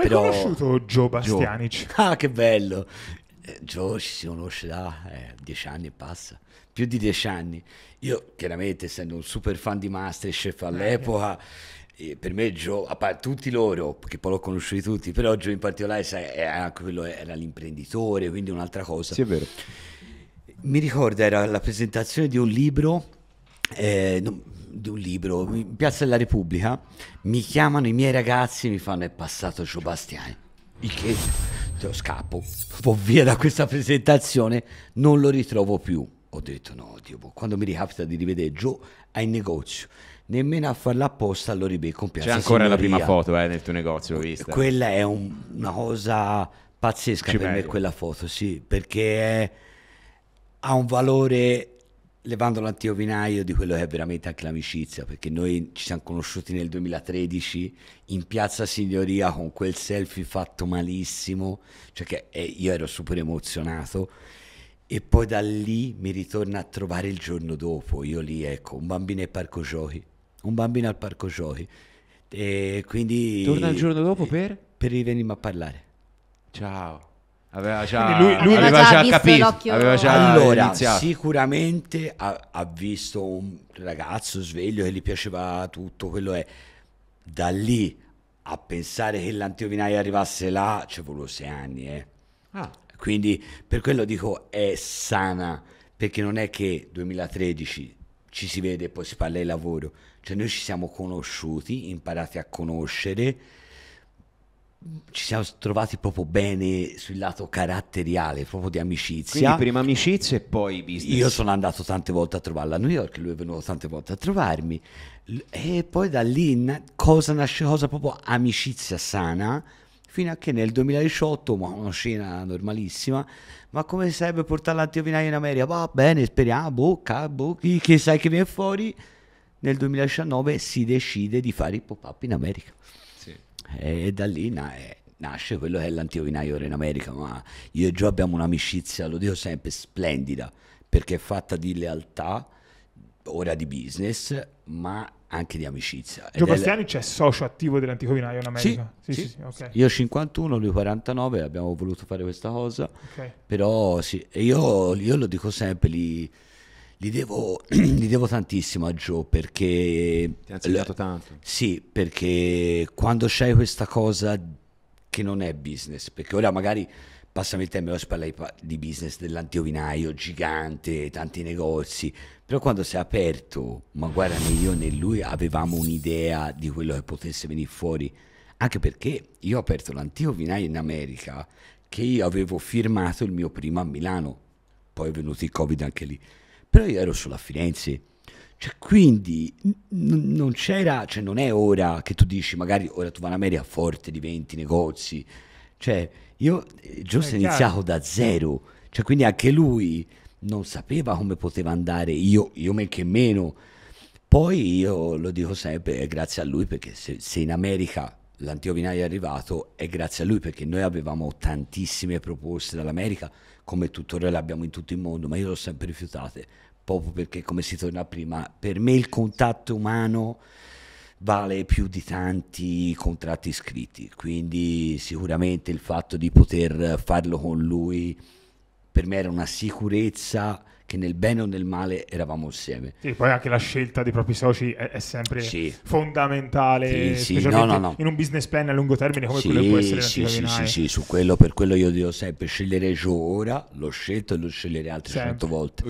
Come però... conosciuto Joe Bastianic? Joe. Ah, che bello! Joe eh, ci si conosce da eh, dieci anni e passa, più di dieci anni. Io chiaramente essendo un super fan di Masterchef eh. all'epoca, eh. per me Joe, a parte tutti loro, che poi l'ho conosciuto tutti, però Joe in particolare sai, era, quello, era l'imprenditore, quindi un'altra cosa. Sì, è vero. Mi ricordo, era la presentazione di un libro, eh, non, di un libro, in Piazza della Repubblica, mi chiamano i miei ragazzi e mi fanno è passato Gio Bastiani. Il che te scappo, vado via da questa presentazione, non lo ritrovo più. Ho detto no, Dio, boh. quando mi ricapita di rivedere Gio è negozio, nemmeno a farla apposta lo ribecco in Piazza C'è ancora Signoria. la prima foto eh, nel tuo negozio, ho visto. Quella è un, una cosa pazzesca Ci per meglio. me quella foto, sì, perché è, ha un valore levando l'antiovinaio di quello che è veramente anche l'amicizia, perché noi ci siamo conosciuti nel 2013 in Piazza Signoria con quel selfie fatto malissimo, cioè che eh, io ero super emozionato e poi da lì mi ritorna a trovare il giorno dopo, io lì ecco, un bambino al parco giochi, un bambino al parco giochi. E quindi... Torna il giorno dopo per? Per rivenirmi a parlare. Ciao. Aveva già, lui, lui aveva, aveva già, già capito. Aveva già allora, iniziato. sicuramente ha, ha, visto un ragazzo sveglio che gli piaceva tutto quello è. Da lì a pensare che l'antiovinaia arrivasse là ci voluto sei anni. Eh. Ah. Quindi per quello dico è sana, perché non è che 2013 ci si vede e poi si parla di lavoro. Cioè noi ci siamo conosciuti, imparati a conoscere ci siamo trovati proprio bene sul lato caratteriale, proprio di amicizia. Quindi prima amicizia e poi business. Io sono andato tante volte a trovarla a New York, lui è venuto tante volte a trovarmi e poi da lì cosa nasce cosa proprio amicizia sana fino a che nel 2018, ma una scena normalissima, ma come sarebbe portarla a Tio in America? Va bene, speriamo, bocca, bocca, che sai che viene fuori. Nel 2019 si decide di fare i pop-up in America e, da lì na- eh, nasce quello che è l'antiovinaio in America, ma io e Gio abbiamo un'amicizia, lo dico sempre, splendida, perché è fatta di lealtà, ora di business, ma anche di amicizia. Gio Bastiani c'è socio attivo dell'anticovinaio in America? Sì, sì, sì, sì. Okay. io 51, lui 49, abbiamo voluto fare questa cosa, okay. però sì, io, io, lo dico sempre, li, li devo, li devo tantissimo a Joe perché... Ti ha insegnato tanto. Sì, perché quando c'è questa cosa che non è business, perché ora magari passami il tempo, si parla di business dell'antiovinaio gigante, tanti negozi, però quando si è aperto, ma guarda io e lui avevamo un'idea di quello che potesse venire fuori, anche perché io ho aperto l'antiovinaio in America che io avevo firmato il mio primo a Milano, poi è venuto il Covid anche lì. Però io ero solo a Firenze. Cioè, quindi non c'era, cioè non è ora che tu dici magari ora tu vai in America forte, 20 negozi. Cioè, io eh, giusto eh, iniziato da zero, cioè quindi anche lui non sapeva come poteva andare, io, io me che meno. Poi io lo dico sempre, eh, grazie a lui, perché se, se in America l'antiominaio è arrivato è grazie a lui perché noi avevamo tantissime proposte dall'America, come tuttora le abbiamo in tutto il mondo, ma io le ho sempre rifiutate, proprio perché come si torna prima, per me il contatto umano vale più di tanti contratti scritti, quindi sicuramente il fatto di poter farlo con lui per me era una sicurezza che nel bene o nel male eravamo insieme. Sì, poi anche la scelta dei propri soci è, è sempre sì. fondamentale, sì, sì, no, no, no. in un business plan a lungo termine come quello che può essere sì, sì, sì, sì, su quello, per quello io dico sempre scegliere io ora, l'ho scelto e lo sceglierei altre cento volte.